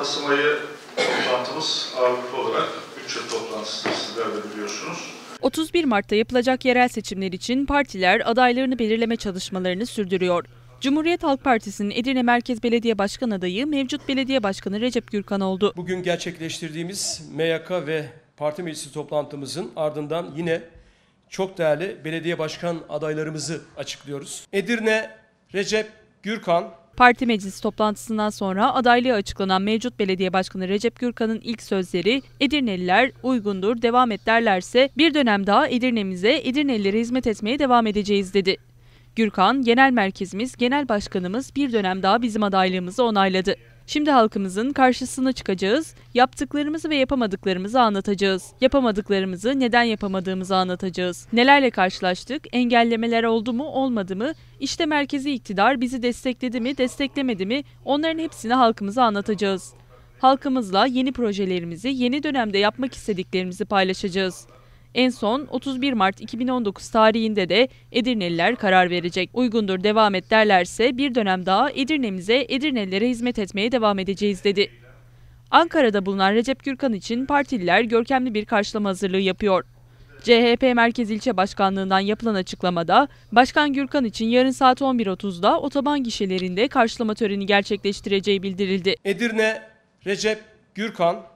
Kasım ayı toplantımız ağırlıklı olarak bütçe toplantısı sizler de biliyorsunuz. 31 Mart'ta yapılacak yerel seçimler için partiler adaylarını belirleme çalışmalarını sürdürüyor. Cumhuriyet Halk Partisi'nin Edirne Merkez Belediye Başkan adayı mevcut belediye başkanı Recep Gürkan oldu. Bugün gerçekleştirdiğimiz MYK ve parti meclisi toplantımızın ardından yine çok değerli belediye başkan adaylarımızı açıklıyoruz. Edirne Recep Gürkan Parti meclisi toplantısından sonra adaylığı açıklanan mevcut belediye başkanı Recep Gürkan'ın ilk sözleri Edirneliler uygundur devam et derlerse bir dönem daha Edirne'mize Edirnelilere hizmet etmeye devam edeceğiz dedi. Gürkan, genel merkezimiz, genel başkanımız bir dönem daha bizim adaylığımızı onayladı. Şimdi halkımızın karşısına çıkacağız, yaptıklarımızı ve yapamadıklarımızı anlatacağız. Yapamadıklarımızı, neden yapamadığımızı anlatacağız. Nelerle karşılaştık, engellemeler oldu mu, olmadı mı, işte merkezi iktidar bizi destekledi mi, desteklemedi mi, onların hepsini halkımıza anlatacağız. Halkımızla yeni projelerimizi, yeni dönemde yapmak istediklerimizi paylaşacağız. En son 31 Mart 2019 tarihinde de Edirneliler karar verecek. Uygundur devam et derlerse bir dönem daha Edirne'mize, Edirnelilere hizmet etmeye devam edeceğiz dedi. Ankara'da bulunan Recep Gürkan için partililer görkemli bir karşılama hazırlığı yapıyor. CHP Merkez İlçe Başkanlığı'ndan yapılan açıklamada Başkan Gürkan için yarın saat 11.30'da otoban gişelerinde karşılama töreni gerçekleştireceği bildirildi. Edirne Recep Gürkan